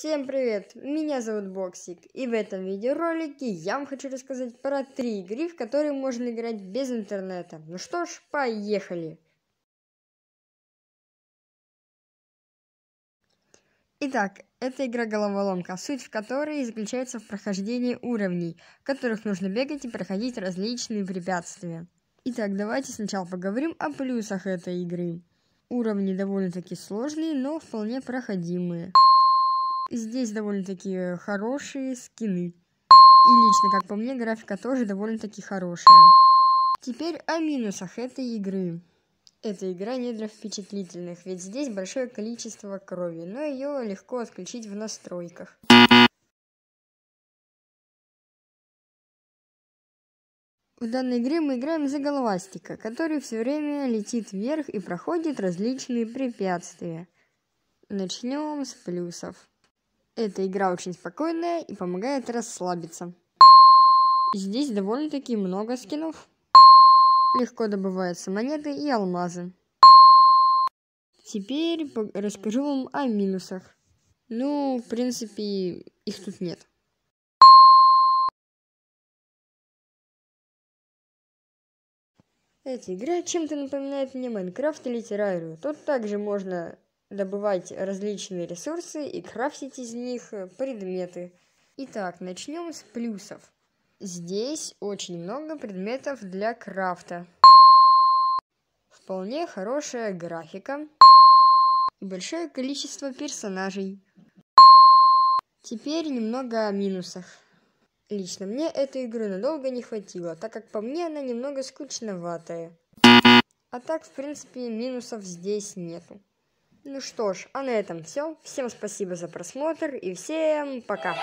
Всем привет! Меня зовут Боксик, и в этом видеоролике я вам хочу рассказать про три игры, в которые можно играть без интернета. Ну что ж, поехали! Итак, это игра-головоломка, суть в которой заключается в прохождении уровней, в которых нужно бегать и проходить различные препятствия. Итак, давайте сначала поговорим о плюсах этой игры. Уровни довольно-таки сложные, но вполне проходимые. Здесь довольно-таки хорошие скины. И лично, как по мне, графика тоже довольно-таки хорошая. Теперь о минусах этой игры. Эта игра не для впечатлительных, ведь здесь большое количество крови, но ее легко отключить в настройках. В данной игре мы играем за головастика, который все время летит вверх и проходит различные препятствия. Начнем с плюсов. Эта игра очень спокойная и помогает расслабиться. Здесь довольно-таки много скинов. Легко добываются монеты и алмазы. Теперь расскажу вам о минусах. Ну, в принципе, их тут нет. Эта игра чем-то напоминает мне Майнкрафт или Террарию. Тут также можно добывать различные ресурсы и крафтить из них э, предметы. Итак, начнем с плюсов. Здесь очень много предметов для крафта. Вполне хорошая графика. Большое количество персонажей. Теперь немного о минусах. Лично мне этой игры надолго не хватило, так как по мне она немного скучноватая. А так, в принципе, минусов здесь нету. Ну что ж, а на этом все. Всем спасибо за просмотр и всем пока.